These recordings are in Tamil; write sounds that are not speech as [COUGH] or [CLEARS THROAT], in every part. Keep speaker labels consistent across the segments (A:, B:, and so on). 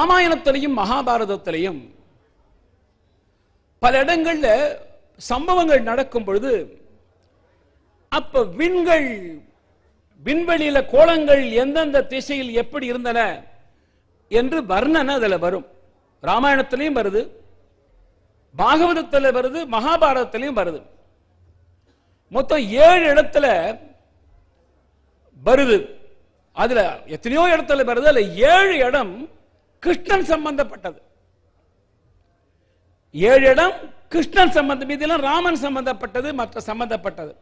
A: ராமாயணத்திலையும் மகாபாரதத்திலையும் பல இடங்கள்ல சம்பவங்கள் நடக்கும் பொழுது அப்ப விண்கள் விண்வெளியில கோலங்கள் எந்தெந்த திசையில் எப்படி இருந்தன என்று வர்ணனை அதுல வரும் ராமாயணத்திலையும் வருது பாகவதத்தில் வருது மகாபாரதத்திலையும் வருது மொத்தம் ஏழு இடத்துல வருது அதுல எத்தனையோ இடத்துல வருது அதுல ஏழு இடம் கிருஷ்ணன் சம்பந்தப்பட்டது ஏழு இடம் கிருஷ்ணன் சம்பந்தம் இதெல்லாம் ராமன் சம்பந்தப்பட்டது மற்ற சம்பந்தப்பட்டது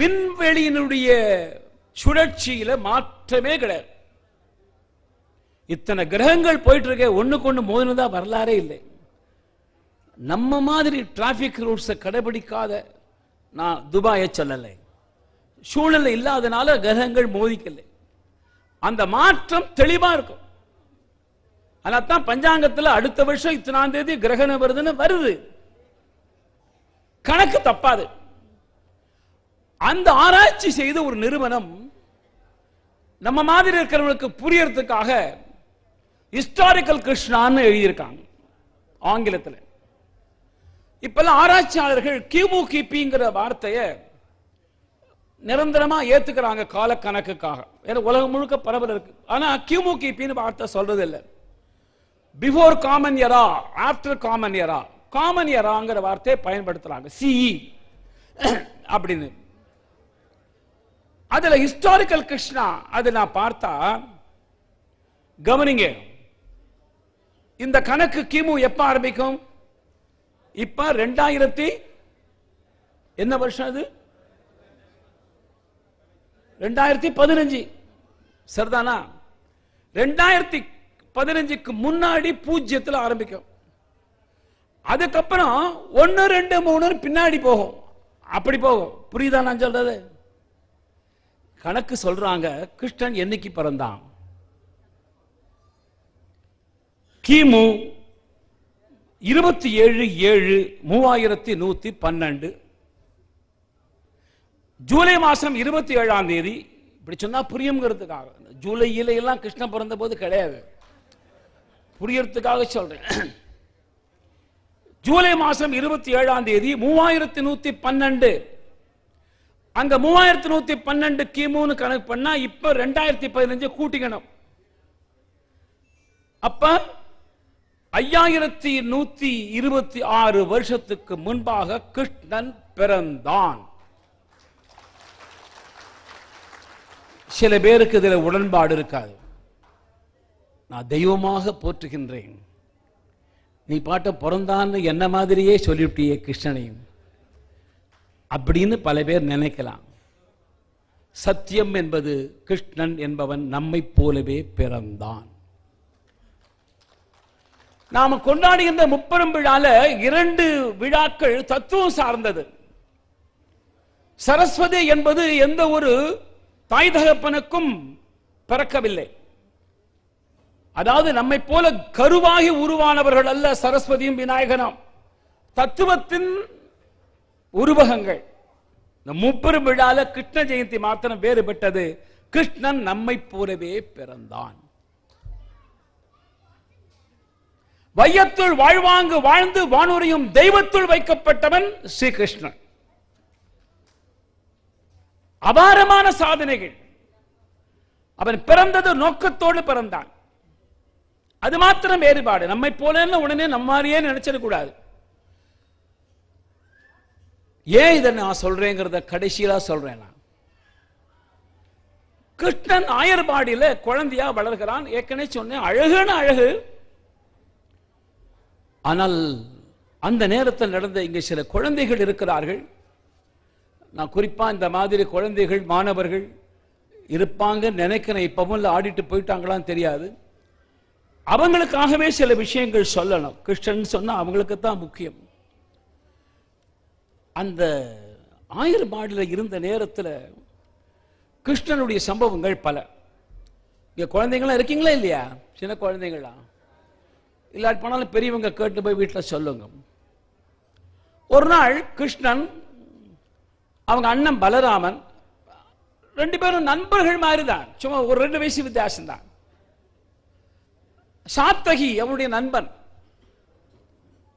A: விண்வெளியினுடைய சுழற்சியில மாற்றமே கிடையாது இத்தனை கிரகங்கள் போயிட்டு இருக்க ஒண்ணுக்கு ஒண்ணு மோதினதா வரலாறே இல்லை நம்ம மாதிரி டிராஃபிக் ரூட்ஸை கடைபிடிக்காத நான் துபாயை சொல்லலை சூழ்நிலை இல்லாதனால கிரகங்கள் மோதிக்கலை அந்த மாற்றம் தெளிவா இருக்கும் அதனால்தான் பஞ்சாங்கத்துல அடுத்த வருஷம் இத்தனாம் தேதி கிரகணம் வருதுன்னு வருது கணக்கு தப்பாது அந்த ஆராய்ச்சி செய்த ஒரு நிறுவனம் நம்ம மாதிரி இருக்கிறவங்களுக்கு புரியறதுக்காக ஹிஸ்டாரிக்கல் கிருஷ்ணான்னு எழுதியிருக்காங்க ஆங்கிலத்தில் இப்பெல்லாம் ஆராய்ச்சியாளர்கள் கிமு கிபிங்கிற வார்த்தையை நிரந்தரமா ஏத்துக்கிறாங்க கால கணக்குக்காக ஏன்னா உலகம் முழுக்க பரவல் இருக்கு ஆனா கிமு கிபின்னு வார்த்தை சொல்றது இல்லை before common era after common era common எராங்கிற வார்த்தையை பயன்படுத்துறாங்க சிஇ e. [COUGHS] அப்படின்னு அதுல ஹிஸ்டாரிக்கல் கிருஷ்ணா அது நான் பார்த்தா கவனிங்க இந்த கணக்கு கிமு எப்ப ஆரம்பிக்கும் இப்ப ரெண்டாயிரத்தி என்ன வருஷம் அது ரெண்டாயிரத்தி பதினஞ்சு சரிதானா ரெண்டாயிரத்தி பதினஞ்சுக்கு முன்னாடி பூஜ்ஜியத்தில் ஆரம்பிக்கும் அதுக்கப்புறம் ஒன்று ரெண்டு மூணு பின்னாடி போகும் அப்படி போகும் புரியுதா நான் சொல்றது கணக்கு சொல்றாங்க கிருஷ்ணன் என்னைக்கு பிறந்தான் கிமு இருபத்தி ஏழு ஏழு மூவாயிரத்தி நூத்தி பன்னெண்டு ஜூலை மாசம் இருபத்தி ஏழாம் தேதி இப்படி சொன்னா புரியுங்கிறதுக்காக ஜூலை எல்லாம் கிருஷ்ணன் பிறந்த போது கிடையாது புரியறதுக்காக சொல்றேன் ஜூலை மாசம் இருபத்தி ஏழாம் தேதி மூவாயிரத்தி நூத்தி பன்னெண்டு அங்க மூவாயிரத்தி நூத்தி பன்னெண்டு கிமுன்னு கணக்கு பண்ணா இப்ப ரெண்டாயிரத்தி பதினஞ்சு கூட்டிக்கணும் அப்ப ஐயாயிரத்தி நூத்தி இருபத்தி ஆறு வருஷத்துக்கு முன்பாக கிருஷ்ணன் பிறந்தான் சில பேருக்கு இதில் உடன்பாடு இருக்காது நான் தெய்வமாக போற்றுகின்றேன் நீ பாட்ட பிறந்தான்னு என்ன மாதிரியே சொல்லிவிட்டியே கிருஷ்ணனையும் அப்படின்னு பல பேர் நினைக்கலாம் சத்தியம் என்பது கிருஷ்ணன் என்பவன் நம்மை போலவே பிறந்தான் நாம் கொண்டாடுகின்ற முப்பெரும் விழால இரண்டு விழாக்கள் தத்துவம் சார்ந்தது சரஸ்வதி என்பது எந்த ஒரு தாய் தகப்பனுக்கும் பிறக்கவில்லை அதாவது நம்மை போல கருவாகி உருவானவர்கள் அல்ல சரஸ்வதியும் விநாயகனும் தத்துவத்தின் உருவகங்கள் இந்த முப்பெரும் விழால கிருஷ்ண ஜெயந்தி மாத்திரம் வேறுபட்டது கிருஷ்ணன் நம்மை போலவே பிறந்தான் வையத்துள் வாழ்வாங்கு வாழ்ந்து வானூரையும் தெய்வத்துள் வைக்கப்பட்டவன் ஸ்ரீகிருஷ்ணன் அபாரமான சாதனைகள் அவன் பிறந்தது நோக்கத்தோடு பிறந்தான் அது மாத்திரம் வேறுபாடு நம்மை போல உடனே நம்மாரியே கூடாது ஏன் இதை நான் சொல்றேங்கிறத கடைசியில சொல்றேன் நான் கிருஷ்ணன் ஆயர்பாடியில குழந்தையா வளர்கிறான் ஏற்கனவே சொன்னேன் அழகுன்னு அழகு ஆனால் அந்த நேரத்தில் நடந்த இங்கே சில குழந்தைகள் இருக்கிறார்கள் நான் குறிப்பாக இந்த மாதிரி குழந்தைகள் மாணவர்கள் இருப்பாங்க நினைக்கிறேன் இப்பவும் இல்லை ஆடிட்டு போயிட்டாங்களான்னு தெரியாது அவங்களுக்காகவே சில விஷயங்கள் சொல்லணும் கிறிஸ்டன் சொன்னால் அவங்களுக்கு தான் முக்கியம் அந்த ஆடில் இருந்த நேரத்தில் கிருஷ்ணனுடைய சம்பவங்கள் பல இங்கே குழந்தைங்களாம் இருக்கீங்களா இல்லையா சின்ன குழந்தைங்களாம் இல்லாட்டி போனாலும் பெரியவங்க கேட்டு போய் வீட்டில் சொல்லுங்க ஒரு நாள் கிருஷ்ணன் அவங்க அண்ணன் பலராமன் ரெண்டு பேரும் நண்பர்கள் மாதிரி தான் சும்மா ஒரு ரெண்டு வயசு வித்தியாசம் தான் சாத்தகி அவருடைய நண்பன்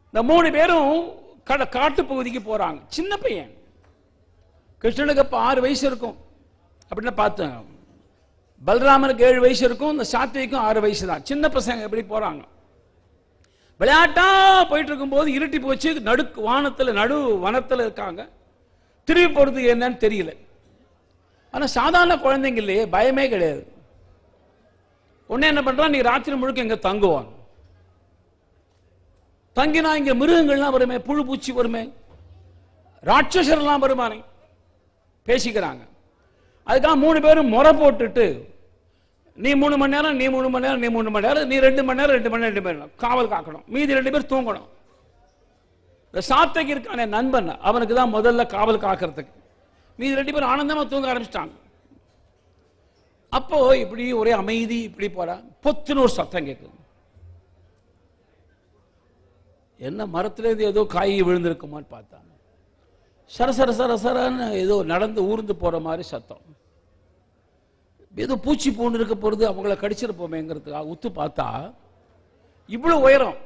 A: இந்த மூணு பேரும் காட்டு பகுதிக்கு போறாங்க சின்ன பையன் கிருஷ்ணனுக்கு அப்ப ஆறு வயசு இருக்கும் அப்படின்னு பார்த்தேன் பலராமனுக்கு ஏழு வயசு இருக்கும் இந்த சாத்தகிக்கும் ஆறு வயசு தான் சின்ன பசங்க எப்படி போறாங்க விளையாட்டா போயிட்டு இருக்கும்போது இருட்டி போச்சு நடு வானத்தில் நடு வனத்தில் இருக்காங்க திரும்பி போறதுக்கு என்னன்னு தெரியல ஆனால் சாதாரண குழந்தைங்க இல்லையே பயமே கிடையாது உடனே என்ன பண்றான் நீ ராத்திரி முழுக்க இங்க தங்குவான் தங்கினா இங்க மிருகங்கள்லாம் வருமே புழு பூச்சி வருமே ராட்சசர்லாம் வருமானே பேசிக்கிறாங்க அதுக்காக மூணு பேரும் முறை போட்டுட்டு நீ மூணு மணி நேரம் நீ மூணு மணி நேரம் நீ மூணு மணி நேரம் நீ ரெண்டு மணி நேரம் ரெண்டு மணி நேரம் ரெண்டு மணி நேரம் காவல் காக்கணும் மீதி ரெண்டு பேர் தூங்கணும் இந்த சாத்தகி இருக்கான நண்பன் அவனுக்கு தான் முதல்ல காவல் காக்கிறதுக்கு மீதி ரெண்டு பேரும் ஆனந்தமாக தூங்க ஆரம்பிச்சிட்டாங்க அப்போ இப்படி ஒரே அமைதி இப்படி போறான் பொத்துன்னு ஒரு சத்தம் கேட்குது என்ன மரத்துலேருந்து ஏதோ காய் விழுந்திருக்குமான்னு பார்த்தாங்க சர சர சர சரன்னு ஏதோ நடந்து ஊர்ந்து போற மாதிரி சத்தம் ஏதோ பூச்சி பூண்டு இருக்க போகிறது அவங்கள கடிச்சிருப்போமேங்கிறதுக்காக உத்து பார்த்தா இவ்வளோ உயரம்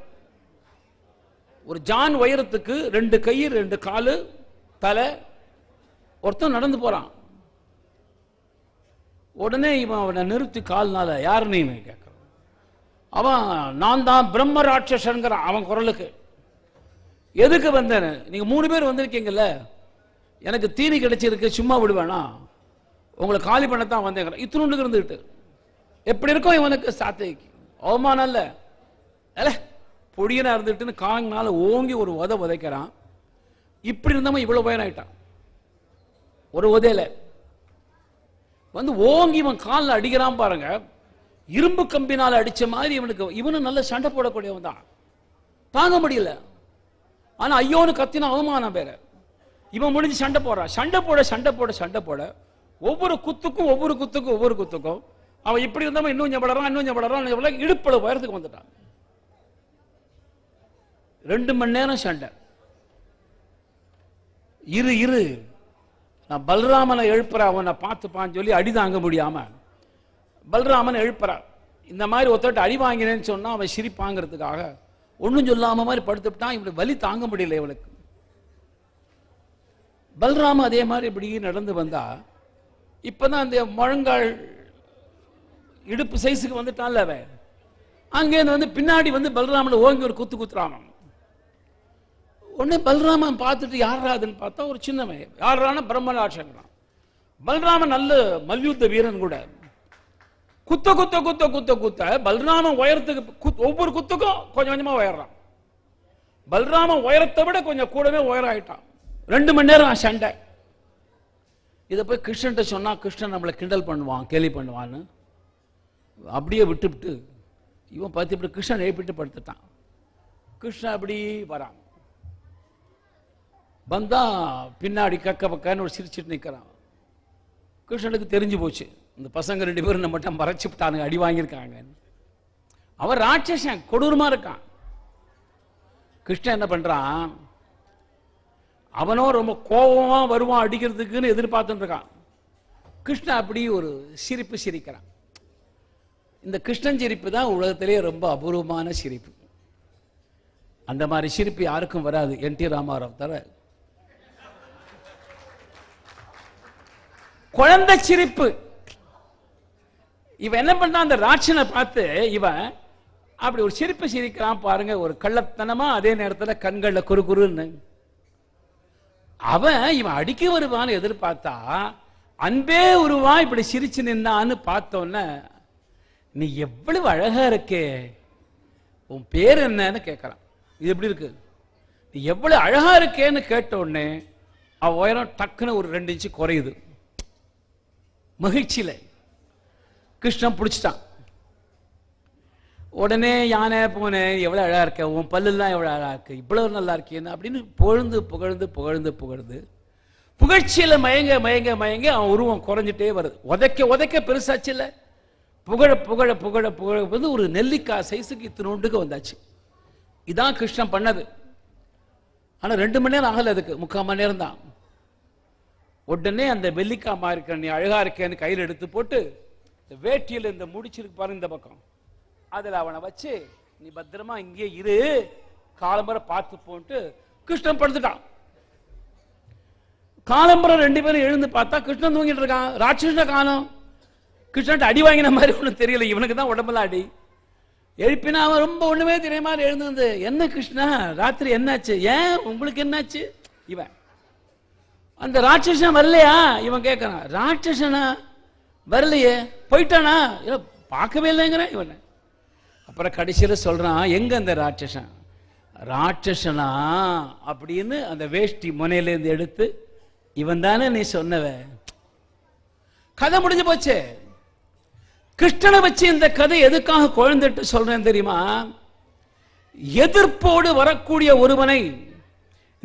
A: ஒரு ஜான் உயரத்துக்கு ரெண்டு கை ரெண்டு காலு தலை ஒருத்தன் நடந்து போகிறான் உடனே இவன் அவனை நிறுத்தி கால்னால யாருன்னு இவன் கேட்குறான் அவன் நான் தான் பிரம்ம ராட்சசனுங்கிறான் அவன் குரலுக்கு எதுக்கு வந்தேன் நீங்கள் மூணு பேர் வந்திருக்கீங்கல்ல எனக்கு தீனி கிடைச்சிருக்கு சும்மா விடுவேணா உங்களை காலி பண்ணத்தான் வந்தேங்கிறான் இத்தினுண்டு இருந்துக்கிட்டு எப்படி இருக்கும் இவனுக்கு சாத்தைக்கு அவமானம் இல்லை அல்ல பொடியனாக இருந்துட்டுன்னு காங்கினால ஓங்கி ஒரு உத உதைக்கிறான் இப்படி இருந்தவன் இவ்வளோ பயனாயிட்டான் ஒரு உதையில வந்து ஓங்கி இவன் காலில் அடிக்கிறான் பாருங்க இரும்பு கம்பினால் அடித்த மாதிரி இவனுக்கு இவனும் நல்ல சண்டை போடக்கூடியவன் தான் தாங்க முடியல ஆனால் ஐயோன்னு கத்தின அவமானம் பேர இவன் முடிஞ்சு சண்டை போடுறான் சண்டை போட சண்டை போட சண்டை போட ஒவ்வொரு குத்துக்கும் ஒவ்வொரு குத்துக்கும் ஒவ்வொரு குத்துக்கும் அவன் இப்படி இருந்தவன் இன்னும் ஞபடுறான் இன்னும் ஞபடுறான் ஞபடுறான் இடுப்பள உயரத்துக்கு வந்துட்டான் ரெண்டு மணி நேரம் சண்டை இரு இரு நான் பல்ராமனை எழுப்புற அவனை பார்த்துப்பான்னு சொல்லி அடி தாங்க முடியாம பல்ராமன் எழுப்புறார் இந்த மாதிரி ஒருத்தட்ட அடி வாங்கினேன்னு சொன்னால் அவன் சிரிப்பாங்கிறதுக்காக ஒன்றும் சொல்லாம மாதிரி படுத்துட்டான் இப்படி வலி தாங்க முடியல இவளுக்கு பல்ராம அதே மாதிரி இப்படி நடந்து வந்தா இப்பதான் அந்த முழங்கால் இடுப்பு சைஸுக்கு வந்துட்டான்ல அவன் அங்கே வந்து பின்னாடி வந்து பல்ராமன் ஓங்கி ஒரு குத்து குத்துறான் உடனே பலராமன் பார்த்துட்டு யாரா அதுன்னு பார்த்தா ஒரு சின்னவன் யாரான பிரம்மலாட்சங்கிறான் பலராமன் நல்ல மல்யுத்த வீரன் கூட குத்த குத்த குத்த குத்த குத்த பலராமன் உயரத்துக்கு ஒவ்வொரு குத்துக்கும் கொஞ்சம் கொஞ்சமா உயர்றான் பலராமன் உயரத்தை விட கொஞ்சம் கூடவே உயராயிட்டான் ஆயிட்டான் ரெண்டு மணி நேரம் சண்டை இதை போய் கிருஷ்ணன்ட்ட சொன்னா கிருஷ்ணன் நம்மளை கிண்டல் பண்ணுவான் கேலி பண்ணுவான்னு அப்படியே விட்டுவிட்டு இவன் பார்த்து இப்படி கிருஷ்ணன் எழுப்பிட்டு படுத்துட்டான் கிருஷ்ணன் அப்படி வரான் வந்தான் பின்னாடி கக்க பக்கான்னு ஒரு சிரிச்சிட்டு நிற்கிறான் கிருஷ்ணனுக்கு தெரிஞ்சு போச்சு இந்த பசங்க ரெண்டு பேரும் நம்ம மட்டும் மறைச்சு விட்டானுங்க அடி வாங்கியிருக்காங்க அவர் ராட்சசன் கொடூரமாக இருக்கான் கிருஷ்ணன் என்ன பண்ணுறான் அவனும் ரொம்ப கோபமாக வருவான் அடிக்கிறதுக்குன்னு எதிர்பார்த்துட்டு இருக்கான் கிருஷ்ணன் அப்படி ஒரு சிரிப்பு சிரிக்கிறான் இந்த கிருஷ்ணன் சிரிப்பு தான் உலகத்திலேயே ரொம்ப அபூர்வமான சிரிப்பு அந்த மாதிரி சிரிப்பு யாருக்கும் வராது என் டி ராமாராவ் தவிர குழந்தை சிரிப்பு இவன் என்ன பண்ணா அந்த ராட்சனை பார்த்து இவன் அப்படி ஒரு சிரிப்பு சிரிக்கிறான் பாருங்க ஒரு கள்ளத்தனமா அதே நேரத்தில் கண்களில் குறு குறுன்னு அவன் இவன் அடிக்க வருவான்னு எதிர்பார்த்தா அன்பே உருவா இப்படி சிரிச்சு நின்னான்னு பார்த்தோன்ன நீ எவ்வளவு அழகா இருக்கே உன் பேர் என்னன்னு கேட்கறான் இது எப்படி இருக்கு நீ எவ்வளவு அழகா இருக்கேன்னு கேட்ட உடனே அவன் உயரம் டக்குன்னு ஒரு ரெண்டு இன்ச்சு குறையுது மகிழ்ச்சியில் கிருஷ்ணன் பிடிச்சிட்டான் உடனே யானை போனேன் எவ்வளோ அழகாக இருக்க உன் பல்லுலாம் எவ்வளோ அழகாக இருக்கு இவ்வளோ நல்லா இருக்கேன்னு அப்படின்னு புகழ்ந்து புகழ்ந்து புகழ்ந்து புகழ்ந்து புகழ்ச்சியில் மயங்க மயங்க மயங்க அவன் உருவம் குறைஞ்சிட்டே வருது உதைக்க உதைக்க பெருசாச்சு இல்லை புகழ புகழ புகழ புகழ வந்து ஒரு நெல்லிக்காய் சைஸுக்கு இத்தினோண்டுக்கு வந்தாச்சு இதான் கிருஷ்ணன் பண்ணது ஆனால் ரெண்டு மணி நேரம் ஆகலை அதுக்கு முக்கால் மணி நேரம் தான் உடனே அந்த வெள்ளிக்காமா இருக்கிற நீ அழகா இருக்கேன்னு கையில் எடுத்து போட்டு இந்த வேட்டியில் இந்த முடிச்சிருக்கு பாரு இந்த பக்கம் அதில் அவனை வச்சு நீ பத்திரமா இங்கே இரு காலம்பரை பார்த்து போன்ட்டு கிருஷ்ணன் படுத்துட்டான் காலம்பரம் ரெண்டு பேரும் எழுந்து பார்த்தா கிருஷ்ணன் தூங்கிட்டு இருக்கான் ராட்சசனை காணும் கிருஷ்ணன் அடி வாங்கின மாதிரி ஒன்றும் தெரியல இவனுக்கு தான் உடம்புல அடி எழுப்பினா அவன் ரொம்ப ஒண்ணுமே தெரிய மாதிரி என்ன கிருஷ்ணா ராத்திரி என்னாச்சு ஏன் உங்களுக்கு என்னாச்சு இவன் அந்த ராட்சசன் வரலையா இவன் கேட்கறான் ராட்சசனா வரலையே போயிட்டானா இல்லை பார்க்கவே இல்லைங்கிறான் இவனை அப்புறம் கடைசியில் சொல்கிறான் எங்க அந்த ராட்சசன் ராட்சசனா அப்படின்னு அந்த வேஷ்டி முனையிலேருந்து எடுத்து இவன் தானே நீ சொன்னவ கதை முடிஞ்சு போச்சு கிருஷ்ணனை வச்சு இந்த கதை எதுக்காக குழந்திட்டு சொல்றேன் தெரியுமா எதிர்ப்போடு வரக்கூடிய ஒருவனை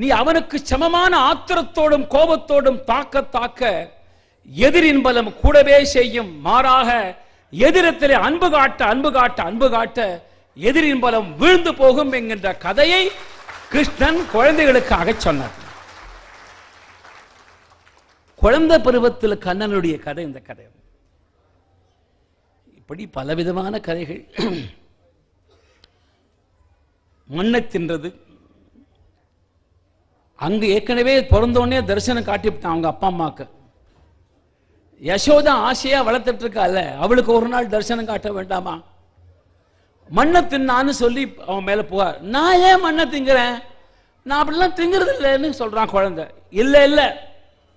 A: நீ அவனுக்கு சமமான ஆத்திரத்தோடும் கோபத்தோடும் தாக்க தாக்க எதிரின் பலம் கூடவே செய்யும் மாறாக எதிரத்திலே அன்பு காட்ட அன்பு காட்ட அன்பு காட்ட எதிரின் பலம் வீழ்ந்து போகும் என்கின்ற கதையை கிருஷ்ணன் குழந்தைகளுக்காக சொன்னார் குழந்தை பருவத்தில் கண்ணனுடைய கதை இந்த கதை இப்படி பலவிதமான கதைகள் [CLEARS THROAT] மண்ணை தின்றது அங்கு ஏற்கனவே பிறந்தோடனே தரிசனம் காட்டிவிட்டான் அவங்க அப்பா அம்மாவுக்கு யசோதா ஆசையா வளர்த்துட்டு இருக்கால அவளுக்கு ஒரு நாள் தரிசனம் காட்ட வேண்டாமா மண்ணை தின்னான்னு சொல்லி அவன் மேல புகார் நான் ஏன் மண்ணை திங்குறேன் நான் அப்படிலாம் திங்குறது இல்லைன்னு சொல்றான் குழந்தை இல்லை இல்லை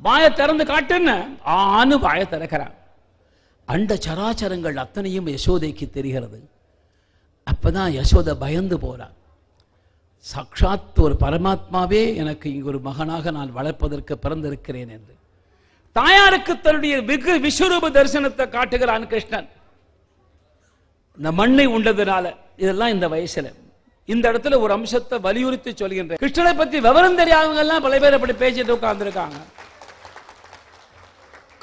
A: வாயை திறந்து காட்டுன்னு ஆனு வாயை திறக்கிறான் அண்ட சராச்சரங்கள் அத்தனையும் யசோதைக்கு தெரிகிறது அப்பதான் யசோதை பயந்து போறான் சக்ஷாத் ஒரு பரமாத்மாவே எனக்கு இங்கு ஒரு மகனாக நான் வளர்ப்பதற்கு பிறந்திருக்கிறேன் என்று தாயாருக்கு தன்னுடைய வெகு விஸ்வரூப தரிசனத்தை காட்டுகிறான் கிருஷ்ணன் இந்த மண்ணை உண்டதுனால இதெல்லாம் இந்த வயசுல இந்த இடத்துல ஒரு அம்சத்தை வலியுறுத்தி சொல்கின்ற கிருஷ்ணனை பத்தி விவரம் தெரியாதவங்க எல்லாம் பல பேர் அப்படி பேசிட்டு உட்கார்ந்துருக்காங்க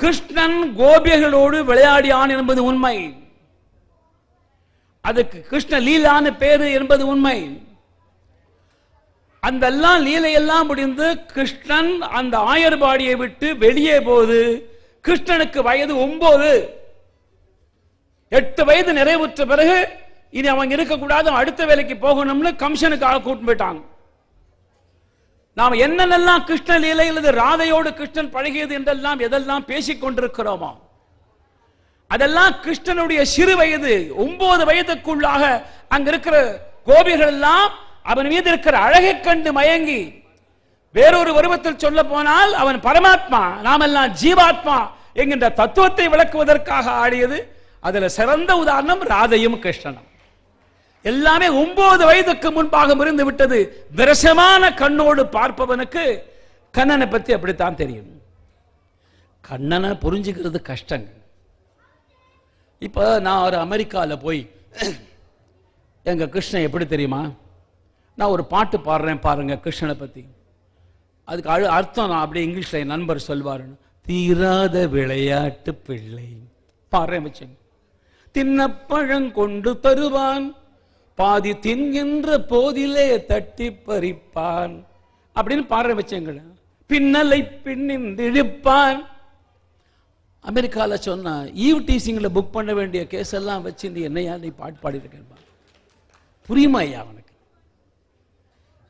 A: கிருஷ்ணன் கோபியர்களோடு விளையாடியான் என்பது உண்மை அதுக்கு கிருஷ்ண லீலான்னு பேரு என்பது உண்மை அந்த எல்லாம் லீலையெல்லாம் முடிந்து கிருஷ்ணன் அந்த ஆயர்பாடியை விட்டு வெளியே போது கிருஷ்ணனுக்கு வயது ஒன்பது எட்டு வயது நிறைவுற்ற பிறகு இனி அவங்க இருக்கக்கூடாது அடுத்த வேலைக்கு போகணும்னு கமிஷனுக்காக கூட்டு போயிட்டாங்க நாம் என்னென்னலாம் கிருஷ்ண அல்லது ராதையோடு கிருஷ்ணன் பழகியது என்றெல்லாம் எதெல்லாம் பேசிக் கொண்டிருக்கிறோமா அதெல்லாம் கிருஷ்ணனுடைய சிறு வயது ஒன்பது வயதுக்குள்ளாக அங்க இருக்கிற கோபிகள் எல்லாம் அவன் மீது இருக்கிற அழகை கண்டு மயங்கி வேறொரு உருவத்தில் சொல்ல போனால் அவன் பரமாத்மா நாமெல்லாம் ஜீவாத்மா என்கின்ற தத்துவத்தை விளக்குவதற்காக ஆடியது அதுல சிறந்த உதாரணம் ராதையும் கிருஷ்ணனும் எல்லாமே ஒன்பது வயதுக்கு முன்பாக இருந்து விட்டது விரசமான கண்ணோடு பார்ப்பவனுக்கு கண்ணனை பத்தி அப்படித்தான் தெரியும் கண்ணனை புரிஞ்சுக்கிறது கஷ்டங்க இப்போ நான் ஒரு அமெரிக்காவில் போய் எங்கள் கிருஷ்ணன் எப்படி தெரியுமா நான் ஒரு பாட்டு பாடுறேன் பாருங்க கிருஷ்ணனை பற்றி அதுக்கு அழு அர்த்தம் நான் அப்படியே இங்கிலீஷில் என் நண்பர் சொல்வாருன்னு தீராத விளையாட்டு பிள்ளை பாடுறேன் வச்சுங்க தின்னப்பழம் கொண்டு தருவான் பாதி தின்கின்ற போதிலே தட்டி பறிப்பான் அப்படின்னு பாடுற வச்சங்கள பின்னலை பின்னின் இழுப்பான் அமெரிக்காவில் சொன்னா ஈவ் டீசிங்கில் புக் பண்ண வேண்டிய கேஸ் எல்லாம் வச்சு நீ என்னையா நீ பாட்டு பாடி இருக்கேன் புரியுமா ஐயா அவனுக்கு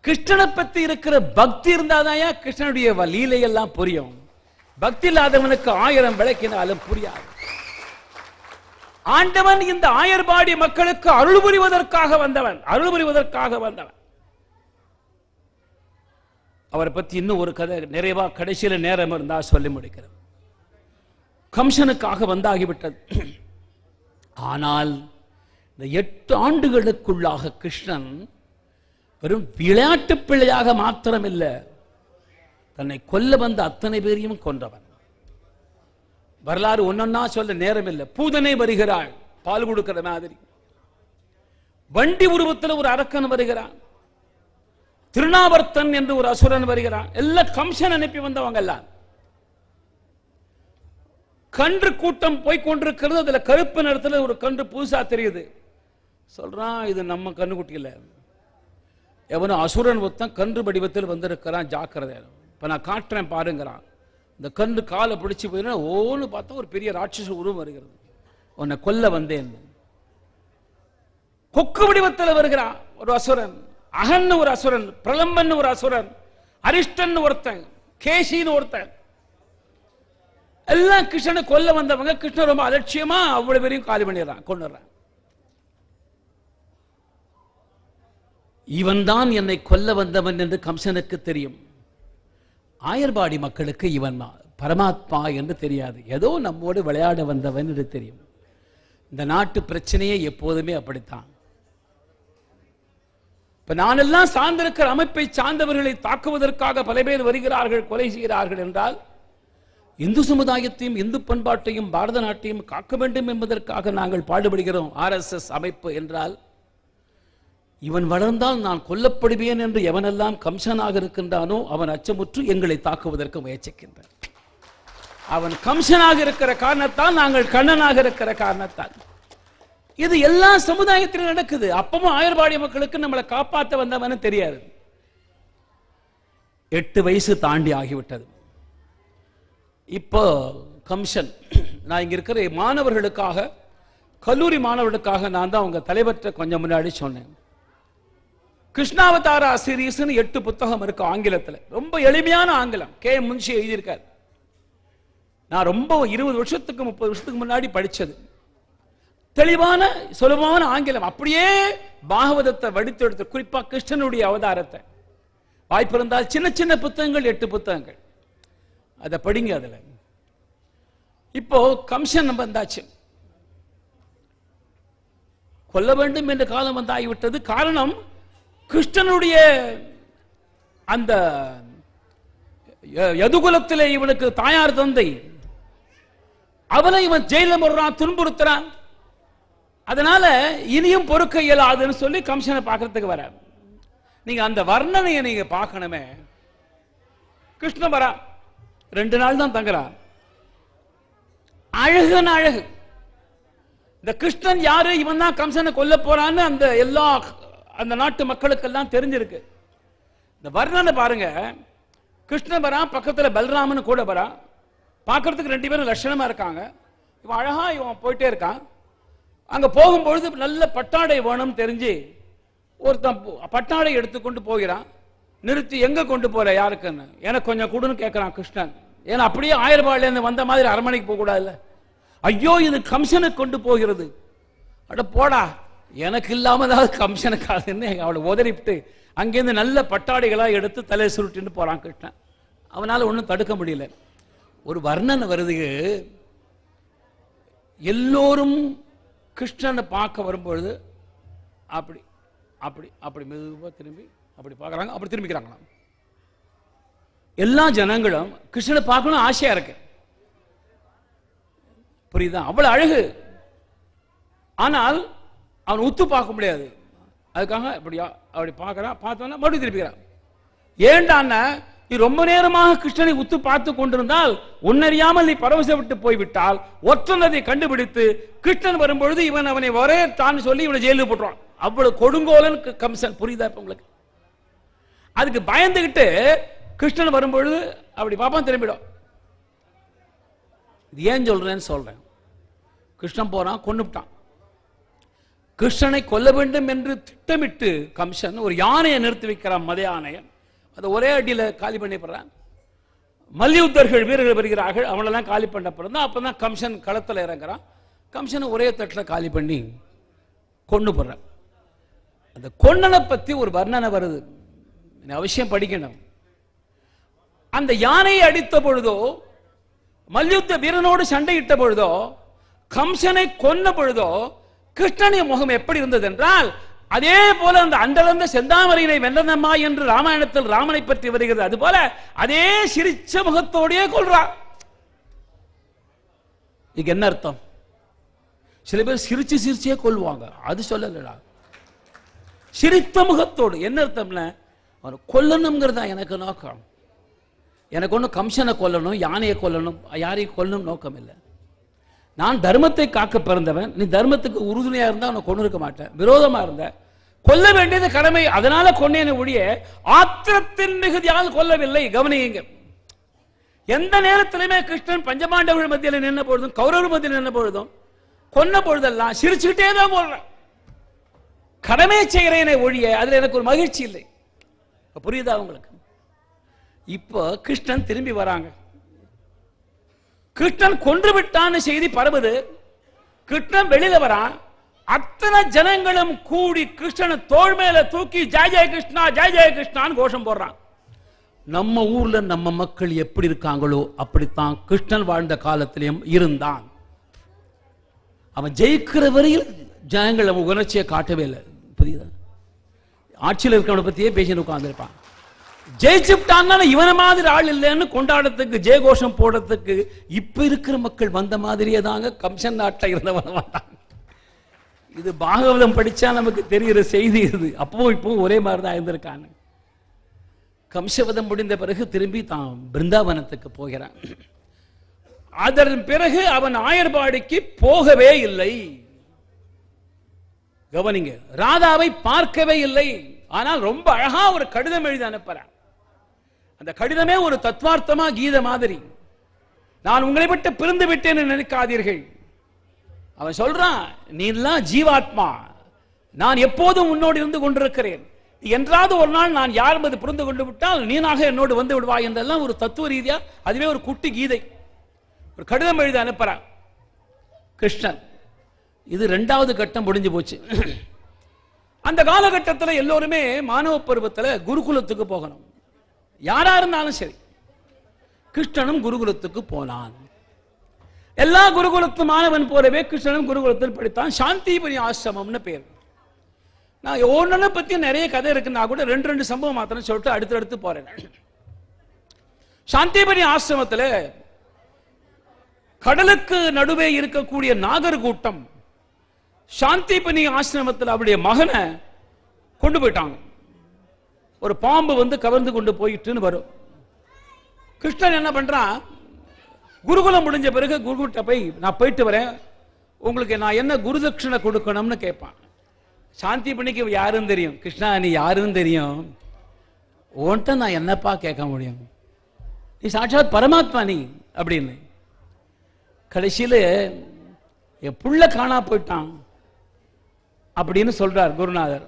A: கிருஷ்ணனை பத்தி இருக்கிற பக்தி இருந்தாதான் கிருஷ்ணனுடைய எல்லாம் புரியும் பக்தி இல்லாதவனுக்கு ஆயிரம் விளக்கினாலும் புரியாது ஆண்டவன் இந்த ஆயர்பாடி மக்களுக்கு அருள் புரிவதற்காக வந்தவன் அருள் புரிவதற்காக வந்தவன் அவரை பத்தி இன்னும் ஒரு கதை நிறைவா கடைசியில நேரம் இருந்தா சொல்லி முடிக்கிறேன் கம்சனுக்காக வந்தாகிவிட்டது [CLEARS THROAT] ஆனால் இந்த எட்டு ஆண்டுகளுக்குள்ளாக கிருஷ்ணன் வெறும் விளையாட்டு பிள்ளையாக மாத்திரமில்லை தன்னை கொல்ல வந்த அத்தனை பேரையும் கொன்றவன் வரலாறு ஒன்னொன்னா சொல்ல நேரம் இல்லை பூதனை வருகிறாள் பால் கொடுக்கிற மாதிரி வண்டி உருவத்தில் ஒரு அரக்கன் வருகிறான் திருநாவர்த்தன் என்று ஒரு அசுரன் வருகிறான் எல்லா கம்சன் அனுப்பி வந்தவங்க எல்லாம் கன்று கூட்டம் போய் கொண்டிருக்கிறது அதுல கருப்பு நிறத்தில் ஒரு கன்று புதுசா தெரியுது சொல்றான் இது நம்ம கண்ணுக்குட்டி இல்லை எவனோ அசுரன் ஒருத்தன் கன்று வடிவத்தில் வந்திருக்கிறான் ஜாக்கிரதை இப்போ நான் காட்டுறேன் பாருங்கிறான் இந்த கன்று காலை பிடிச்சி போயிருந்தேன் ஓன்னு பார்த்தா ஒரு பெரிய ராட்சச உருவம் வருகிறது உன்னை கொல்ல வந்தேன் கொக்கு வடிவத்தில் வருகிறான் ஒரு அசுரன் அகன் ஒரு அசுரன் பிரலம்பன் ஒரு அசுரன் அரிஷ்டன் ஒருத்தன் கேசின்னு ஒருத்தன் எல்லாம் கிருஷ்ணனை கொல்ல வந்தவங்க கிருஷ்ணன் ரொம்ப அலட்சியமா அவ்வளவு பெரிய காலி பண்ணிடுறான் கொண்டுறான் இவன்தான் என்னை கொல்ல வந்தவன் என்று கம்சனுக்கு தெரியும் ஆயர்பாடி மக்களுக்கு இவன் பரமாத்மா என்று தெரியாது ஏதோ நம்மோடு விளையாட வந்தவன் என்று தெரியும் இந்த நாட்டு பிரச்சனையே எப்போதுமே அப்படித்தான் இப்ப நானெல்லாம் சார்ந்திருக்கிற அமைப்பை சார்ந்தவர்களை தாக்குவதற்காக பல பேர் வருகிறார்கள் கொலை செய்கிறார்கள் என்றால் இந்து சமுதாயத்தையும் இந்து பண்பாட்டையும் பாரத நாட்டையும் காக்க வேண்டும் என்பதற்காக நாங்கள் பாடுபடுகிறோம் ஆர்எஸ்எஸ் அமைப்பு என்றால் இவன் வளர்ந்தால் நான் கொல்லப்படுவேன் என்று எவனெல்லாம் கம்சனாக இருக்கின்றானோ அவன் அச்சமுற்று எங்களை தாக்குவதற்கு முயற்சிக்கின்றான் அவன் கம்சனாக இருக்கிற காரணத்தால் நாங்கள் கண்ணனாக இருக்கிற காரணத்தால் இது எல்லா சமுதாயத்திலும் நடக்குது அப்பவும் ஆயர்பாடி மக்களுக்கு நம்மளை காப்பாற்ற வந்தவன் தெரியாது எட்டு வயசு தாண்டி ஆகிவிட்டது இப்போ கம்சன் நான் இங்க இருக்கிற மாணவர்களுக்காக கல்லூரி மாணவர்களுக்காக நான் தான் அவங்க தலைவர்கிட்ட கொஞ்சம் முன்னாடி சொன்னேன் கிருஷ்ணாவதாரா சீரீஸ்னு எட்டு புத்தகம் இருக்கு ஆங்கிலத்தில் ரொம்ப எளிமையான ஆங்கிலம் கே முன்சி எழுதியிருக்கார் நான் ரொம்ப இருபது வருஷத்துக்கு முப்பது வருஷத்துக்கு முன்னாடி படித்தது தெளிவான சுலபமான ஆங்கிலம் அப்படியே பாகவதத்தை வடித்து எடுத்து குறிப்பா கிருஷ்ணனுடைய அவதாரத்தை வாய்ப்பு இருந்தால் சின்ன சின்ன புத்தகங்கள் எட்டு புத்தகங்கள் அதை படிங்க அதில் இப்போ கம்சன் நம்ம வந்தாச்சு கொல்ல வேண்டும் என்ற காலம் வந்தாகிவிட்டது காரணம் கிருஷ்ணனுடைய அந்த எதுகுலத்திலே இவனுக்கு தாயார் தந்தை அவனை இவன் ஜெயில முடுறான் துன்புறுத்துறான் அதனால இனியும் பொறுக்க இயலாதுன்னு சொல்லி கமிஷனை பார்க்கறதுக்கு வர நீங்க அந்த வர்ணனையை நீங்க பார்க்கணுமே கிருஷ்ண வரா ரெண்டு நாள் தான் தங்குறா அழகுன்னு அழகு இந்த கிருஷ்ணன் யாரு இவன் தான் கம்சனை கொல்ல போறான்னு அந்த எல்லா அந்த நாட்டு மக்களுக்கெல்லாம் தெரிஞ்சிருக்கு இந்த வர்ணனை பாருங்க கிருஷ்ணபரா பக்கத்தில் பலராமன் கூட வரான் பார்க்கறதுக்கு ரெண்டு பேரும் லட்சணமாக இருக்காங்க இவன் அழகாக இவன் போயிட்டே இருக்கான் அங்கே போகும்பொழுது நல்ல பட்டாடை வேணும்னு தெரிஞ்சு ஒருத்தன் பட்டாடை எடுத்துக்கொண்டு போகிறான் நிறுத்தி எங்கே கொண்டு போற யாருக்குன்னு எனக்கு கொஞ்சம் கொடுன்னு கேட்குறான் கிருஷ்ணன் ஏன்னா அப்படியே ஆயிரம் ரூபாயிலேருந்து வந்த மாதிரி அரண்மனைக்கு போகக்கூடாதுல்ல ஐயோ இது கம்சனுக்கு கொண்டு போகிறது அட போடா எனக்கு இல்லாம தான் கமிஷனுக்காதுன்னு அவளை உதறிவிட்டு அங்கேருந்து நல்ல பட்டாடிகளாக எடுத்து தலை சுருட்டின்னு போறான் கிருஷ்ணன் அவனால் ஒன்றும் தடுக்க முடியல ஒரு வர்ணனை வருது எல்லோரும் கிருஷ்ணனை பார்க்க வரும்பொழுது அப்படி அப்படி அப்படி மெதுவாக திரும்பி அப்படி பார்க்குறாங்க அப்படி திரும்பிக்கிறாங்களாம் எல்லா ஜனங்களும் கிருஷ்ணனை பார்க்கணும் ஆசையாக இருக்கு புரியுதா அவ்வளோ அழகு ஆனால் அவன் உத்து பார்க்க முடியாது அதுக்காக அப்படியா அப்படி பார்க்குறான் பார்த்தோன்னா மறுபடியும் திருப்பிக்கிறான் ஏண்டான நீ ரொம்ப நேரமாக கிருஷ்ணனை உத்து பார்த்து கொண்டிருந்தால் உன்னறியாமல் நீ பரவச விட்டு போய்விட்டால் ஒற்றனதை கண்டுபிடித்து கிருஷ்ணன் வரும்பொழுது இவன் அவனை வரே தான் சொல்லி இவனை ஜெயிலுக்கு போட்டுருவான் அவ்வளவு கொடுங்கோலன் கம்சன் புரியுதா இப்போ உங்களுக்கு அதுக்கு பயந்துக்கிட்டு கிருஷ்ணன் வரும்பொழுது அப்படி பார்ப்பான் திரும்பிடும் ஏன் சொல்றேன்னு சொல்றேன் கிருஷ்ணன் போறான் கொண்டுட்டான் கிருஷ்ணனை கொல்ல வேண்டும் என்று திட்டமிட்டு கம்சன் ஒரு யானையை நிறுத்தி வைக்கிறான் மத யானையன் அதை ஒரே அடியில் காலி போடுறான் மல்யுத்தர்கள் வீரர்கள் வருகிறார்கள் அவனெல்லாம் காலி பண்ண பிறந்தா அப்போ தான் கம்சன் களத்தில் இறங்குறான் கம்சனை ஒரே தட்டில் காலி பண்ணி கொண்டு போடுறான் அந்த கொன்னனை பற்றி ஒரு வர்ணனை வருது அவசியம் படிக்கணும் அந்த யானையை அடித்த பொழுதோ மல்யுத்த வீரனோடு சண்டையிட்ட பொழுதோ கம்சனை கொன்ன பொழுதோ கிருஷ்ணனின் முகம் எப்படி இருந்தது என்றால் அதே போல அந்த அந்தளந்த செந்தாமரையினை வென்றதம்மா என்று ராமாயணத்தில் ராமனை பற்றி வருகிறது அது போல அதே சிரிச்ச முகத்தோடையே கொள்றான் இதுக்கு என்ன அர்த்தம் சில பேர் சிரிச்சு சிரிச்சே கொள்வாங்க அது சொல்லலடா சிரித்த முகத்தோடு என்ன அர்த்தம்ல அவனை கொல்லணுங்கிறது தான் எனக்கு நோக்கம் எனக்கு ஒன்றும் கம்சனை கொல்லணும் யானையை கொல்லணும் யாரையும் கொல்லணும் நோக்கம் இல்லை நான் தர்மத்தை காக்க பிறந்தவன் நீ தர்மத்துக்கு உறுதுணையாக இருந்தால் உன்னை கொண்டு இருக்க மாட்டேன் விரோதமாக இருந்த கொல்ல வேண்டியது கடமை அதனால கொண்டேன் ஒழிய ஆத்திரத்தின் மிகுதியாக கொல்லவில்லை கவனியுங்க எந்த நேரத்திலுமே கிருஷ்ணன் பஞ்சபாண்டவர்கள் மத்தியில் நின்ன பொழுதும் கௌரவர் மத்தியில் நின்ன பொழுதும் கொன்ன பொழுதெல்லாம் சிரிச்சுக்கிட்டே தான் போடுறேன் கடமை செய்கிறேனே ஒழிய அதில் எனக்கு ஒரு மகிழ்ச்சி இல்லை புரியுதா உங்களுக்கு இப்போ கிருஷ்ணன் திரும்பி வராங்க கிருஷ்ணன் கொன்று விட்டான்னு செய்தி பரவுது கிருஷ்ணன் வெளியில வரான் அத்தனை ஜனங்களும் கூடி கிருஷ்ணனை தோல் மேல தூக்கி ஜெய ஜெய கிருஷ்ணா ஜெய ஜெய கிருஷ்ணான்னு கோஷம் போடுறான் நம்ம ஊர்ல நம்ம மக்கள் எப்படி இருக்காங்களோ அப்படித்தான் கிருஷ்ணன் வாழ்ந்த காலத்திலையும் இருந்தான் அவன் ஜெயிக்கிற வரையில் ஜனங்கள் அவன் உணர்ச்சியை காட்டவே இல்லை புரியுது ஆட்சியில் இருக்கிறவனை பத்தியே பேசின்னு உட்கார்ந்துருப்பான் ஜெயிச்சுட்டான்னா இவன மாதிரி ஆள் இல்லைன்னு கொண்டாடத்துக்கு ஜெயகோஷம் போடுறதுக்கு இப்ப இருக்கிற மக்கள் வந்த மாதிரியே தாங்க கம்சன் நாட்டில் இருந்தவன் இது பாகவதம் படிச்சா நமக்கு தெரிகிற செய்தி இது அப்பவும் இப்பவும் ஒரே மாதிரி தான் இருந்திருக்காங்க கம்சவதம் முடிந்த பிறகு திரும்பி தான் பிருந்தாவனத்துக்கு போகிறான் அதன் பிறகு அவன் ஆயர்பாடிக்கு போகவே இல்லை கவனிங்க ராதாவை பார்க்கவே இல்லை ஆனால் ரொம்ப அழகா ஒரு கடிதம் எழுதி அனுப்புறான் அந்த கடிதமே ஒரு தத்வார்த்தமா கீத மாதிரி நான் உங்களை விட்டு பிரிந்து விட்டேன் நினைக்காதீர்கள் அவன் சொல்றான் நீ எல்லாம் ஜீவாத்மா நான் எப்போதும் உன்னோடு இருந்து கொண்டிருக்கிறேன் என்றாவது ஒரு நாள் நான் யார் என்பது புரிந்து கொண்டு விட்டால் நீனாக என்னோடு வந்து விடுவாய் என்றெல்லாம் ஒரு தத்துவ ரீதியா அதுவே ஒரு குட்டி கீதை ஒரு கடிதம் எழுதி அனுப்புற கிருஷ்ணன் இது ரெண்டாவது கட்டம் முடிஞ்சு போச்சு அந்த காலகட்டத்தில் எல்லோருமே மாணவ பருவத்தில் குருகுலத்துக்கு போகணும் யாரா இருந்தாலும் சரி கிருஷ்ணனும் குருகுலத்துக்கு போனான் எல்லா குருகுலத்து மாணவன் போலவே கிருஷ்ணனும் குருகுலத்தில் படித்தான் சாந்திபுரி ஆசிரமம்னு பேர் நான் ஒன்னு பத்தி நிறைய கதை இருக்குன்னா கூட ரெண்டு ரெண்டு சம்பவம் மாத்திரம் சொல்லிட்டு அடுத்தடுத்து போறேன் சாந்திபுரி ஆசிரமத்தில் கடலுக்கு நடுவே இருக்கக்கூடிய நாகர்கூட்டம் சாந்திபனி ஆசிரமத்தில் அவருடைய மகனை கொண்டு போயிட்டாங்க ஒரு பாம்பு வந்து கவர்ந்து கொண்டு போயிட்டுன்னு வரும் கிருஷ்ணன் என்ன பண்றான் குருகுலம் முடிஞ்ச பிறகு குருகுட்ட போய் நான் போயிட்டு வரேன் உங்களுக்கு நான் என்ன குரு தட்சிணை கொடுக்கணும்னு கேட்பான் சாந்தி பண்ணிக்கு யாருன்னு தெரியும் கிருஷ்ணா நீ யாருன்னு தெரியும் உன்ட்ட நான் என்னப்பா கேட்க முடியும் நீ சாட்சாத் பரமாத்மா நீ அப்படின்னு கடைசியில் என் புள்ள காணா போயிட்டான் அப்படின்னு சொல்றார் குருநாதர்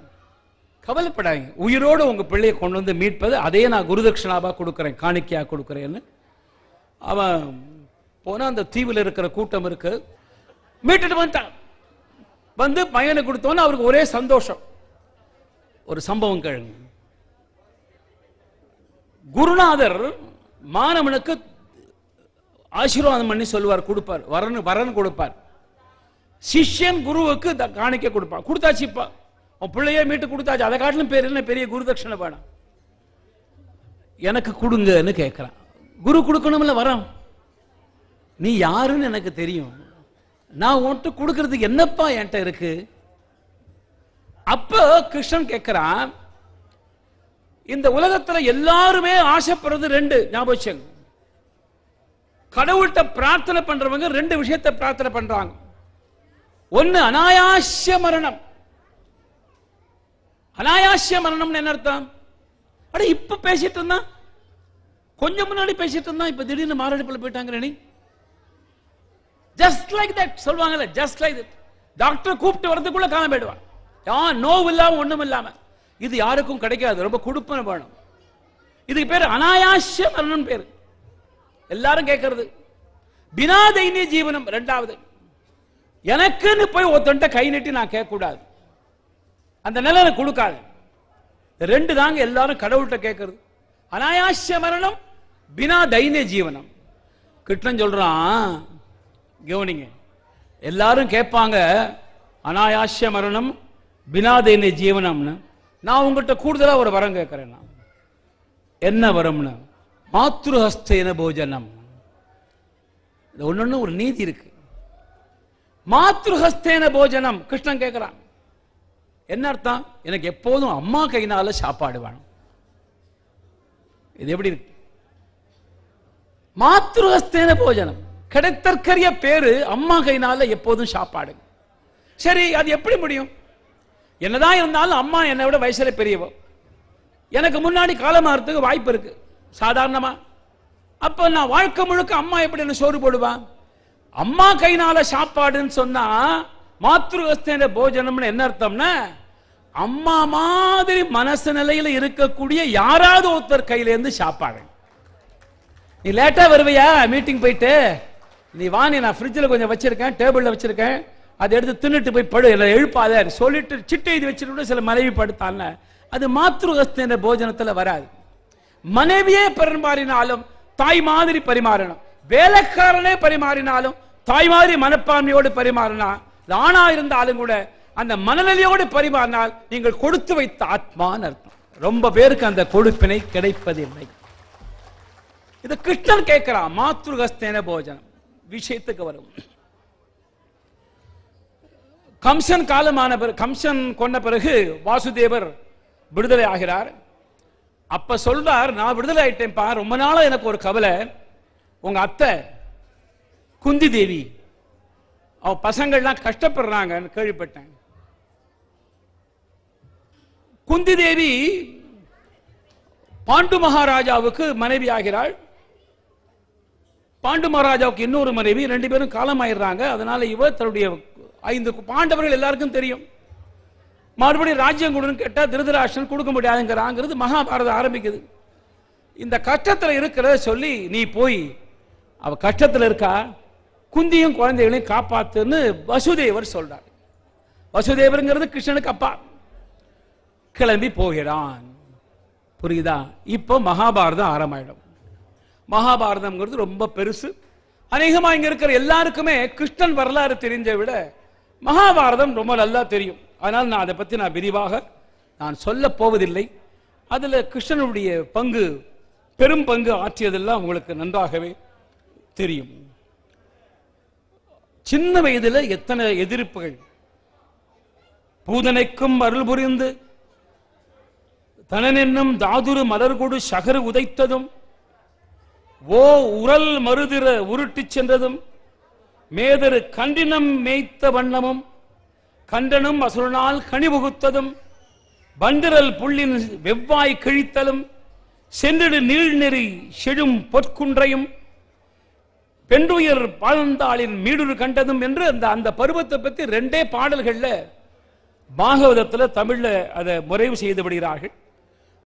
A: கவலைப்படாங்க உயிரோடு உங்கள் பிள்ளையை கொண்டு வந்து மீட்பது அதையே நான் குருதட்சிணாவாக கொடுக்குறேன் காணிக்கையாக கொடுக்குறேன்னு அவன் போனால் அந்த தீவில் இருக்கிற கூட்டம் இருக்கு மீட்டுட்டு வந்துட்டான் வந்து பையனை கொடுத்தோன்னு அவருக்கு ஒரே சந்தோஷம் ஒரு சம்பவம் கேளுங்க குருநாதர் மாணவனுக்கு ஆசீர்வாதம் பண்ணி சொல்லுவார் கொடுப்பார் வரன் வரன் கொடுப்பார் சிஷ்யன் குருவுக்கு காணிக்க கொடுப்பான் இப்போ உன் பிள்ளையே மீட்டு கொடுத்தாச்சு அதை காட்டிலும் பேர் என்ன பெரிய குரு தட்சிணை வேணும் எனக்கு கொடுங்கன்னு கேட்குறான் குரு கொடுக்கணும்ல வரோம் நீ யாருன்னு எனக்கு தெரியும் நான் உன்ட்டு கொடுக்கறதுக்கு என்னப்பா என்கிட்ட இருக்கு அப்போ கிருஷ்ணன் கேட்குறான் இந்த உலகத்துல எல்லாருமே ஆசைப்படுறது ரெண்டு ஞாபகம் கடவுள்கிட்ட பிரார்த்தனை பண்றவங்க ரெண்டு விஷயத்தை பிரார்த்தனை பண்றாங்க ஒன்னு அனாயாச மரணம் அனாயாசிய மரணம்னு என்ன அர்த்தம் அட இப்ப பேசிட்டு இருந்தா கொஞ்சம் முன்னாடி பேசிட்டு இருந்தா இப்ப திடீர்னு மாரடைப்புல போயிட்டாங்க நீ ஜஸ்ட் லைக் தட் சொல்லுவாங்கல்ல ஜஸ்ட் லைக் தட் டாக்டர் கூப்பிட்டு வரதுக்குள்ள காண போயிடுவான் யா நோவு இல்லாம ஒண்ணும் இல்லாம இது யாருக்கும் கிடைக்காது ரொம்ப கொடுப்பன பணம் இதுக்கு பேர் அனாயாசிய மரணம் பேர் எல்லாரும் கேட்கறது பினா தைனிய ஜீவனம் ரெண்டாவது எனக்குன்னு போய் ஒருத்தன்ட்ட கை நீட்டி நான் கேட்கக்கூடாது அந்த நிழலை கொடுக்காது ரெண்டு தாங்க எல்லாரும் கடவுள்கிட்ட கேட்கறது அனாயாச மரணம் பினா தைனிய ஜீவனம் கிருஷ்ணன் சொல்றான் கவனிங்க எல்லாரும் கேட்பாங்க அனாயாச மரணம் பினா தைனிய ஜீவனம்னு நான் உங்கள்கிட்ட கூடுதலாக ஒரு வரம் கேட்குறேன் நான் என்ன வரம்னு மாத்ருஹஸ்தேன போஜனம் ஒன்னொன்னு ஒரு நீதி இருக்கு மாத்ருஹஸ்தேன போஜனம் கிருஷ்ணன் கேட்கிறான் என்ன அர்த்தம் எனக்கு எப்போதும் அம்மா கையினால சாப்பாடு வேணும் இது எப்படி இருக்கு மாத்ருஹஸ்தேன போஜனம் கிடைத்தற்கரிய பேரு அம்மா கையினால எப்போதும் சாப்பாடு சரி அது எப்படி முடியும் என்னதான் இருந்தாலும் அம்மா என்னை விட வயசுல பெரியவோ எனக்கு முன்னாடி காலமாகறதுக்கு வாய்ப்பு இருக்கு சாதாரணமா அப்ப நான் வாழ்க்கை முழுக்க அம்மா எப்படி என்ன சோறு போடுவான் அம்மா கையினால சாப்பாடுன்னு சொன்னா மாத்ருஹஸ்தேன போஜனம்னு என்ன அர்த்தம்னா அம்மா மாதிரி மனசு நிலையில இருக்கக்கூடிய யாராவது ஒருத்தர் கையில இருந்து சாப்பாடு நீ லேட்டா வருவையா மீட்டிங் போயிட்டு நீ வாணி நான் ஃப்ரிட்ஜில் கொஞ்சம் வச்சிருக்கேன் டேபிளில் வச்சிருக்கேன் அதை எடுத்து தின்னுட்டு போய் படு இல்லை எழுப்பாத சொல்லிட்டு சிட்டு எழுதி வச்சுட்டு சில மனைவி படுத்தால அது மாத்ருகஸ்தின போஜனத்தில் வராது மனைவியே பரிமாறினாலும் தாய் மாதிரி பரிமாறணும் வேலைக்காரனே பரிமாறினாலும் தாய் மாதிரி மனப்பான்மையோடு பரிமாறினா ஆணா இருந்தாலும் கூட அந்த மனநிலையோடு பரிமாறினால் நீங்கள் கொடுத்து வைத்த ஆத்மான்னு அர்த்தம் ரொம்ப பேருக்கு அந்த கொடுப்பினை கிடைப்பதில்லை இது கிருஷ்ணன் கேட்கிறான் மாத்ருகஸ்தேன போஜனம் விஷயத்துக்கு வரும் கம்சன் காலமான பிறகு கம்சன் கொண்ட பிறகு வாசுதேவர் விடுதலை ஆகிறார் அப்ப சொல்றார் நான் விடுதலை ஆயிட்டேன்ப்பா ரொம்ப நாளா எனக்கு ஒரு கவலை உங்க அத்தை குந்தி தேவி அவ பசங்கள்லாம் கஷ்டப்படுறாங்கன்னு கேள்விப்பட்டேன் குந்தி தேவி பாண்டு மகாராஜாவுக்கு மனைவி ஆகிறாள் பாண்டு மகாராஜாவுக்கு இன்னொரு மனைவி ரெண்டு பேரும் காலம் ஆயிடுறாங்க அதனால இவர் தன்னுடைய ஐந்து பாண்டவர்கள் எல்லாருக்கும் தெரியும் மறுபடியும் ராஜ்யம் கொடுன்னு கேட்டால் திருதராஷன் கொடுக்க முடியாதுங்கிறாங்கிறது மகாபாரதம் ஆரம்பிக்குது இந்த கஷ்டத்தில் இருக்கிறத சொல்லி நீ போய் அவ கஷ்டத்தில் இருக்கா குந்தியும் குழந்தைகளையும் காப்பாத்துன்னு வசுதேவர் சொல்றார் வசுதேவருங்கிறது கிருஷ்ணனுக்கு அப்பா கிளம்பி போகிறான் புரியுதா இப்போ மகாபாரதம் ஆரம்பிடும் மகாபாரதம்ங்கிறது ரொம்ப பெருசு அநேகமாக இங்கே இருக்கிற எல்லாருக்குமே கிருஷ்ணன் வரலாறு தெரிஞ்ச விட மகாபாரதம் ரொம்ப நல்லா தெரியும் அதனால் நான் அதை பற்றி நான் விரிவாக நான் சொல்ல போவதில்லை அதில் கிருஷ்ணனுடைய பங்கு பெரும் பங்கு ஆற்றியதெல்லாம் உங்களுக்கு நன்றாகவே தெரியும் சின்ன வயதில் எத்தனை எதிர்ப்புகள் பூதனைக்கும் அருள் புரிந்து தனனென்னும் தாதுரு மலர்கொடு சகர் உதைத்ததும் ஓ உரல் மருதிர உருட்டி சென்றதும் மேதரு கண்டினம் மேய்த்த வண்ணமும் கண்டனும் அசுரனால் கனிபுகுத்ததும் பண்டிரல் புள்ளின் வெவ்வாய் கிழித்தலும் சென்றிடு நீழ்நெறி செழும் பொற்குன்றையும் பெண்டுயர் பாழ்ந்தாளின் மீடுரு கண்டதும் என்று அந்த அந்த பருவத்தை பற்றி ரெண்டே பாடல்களில் பாகவதத்தில் தமிழில் அதை முறைவு செய்து விடுகிறார்கள்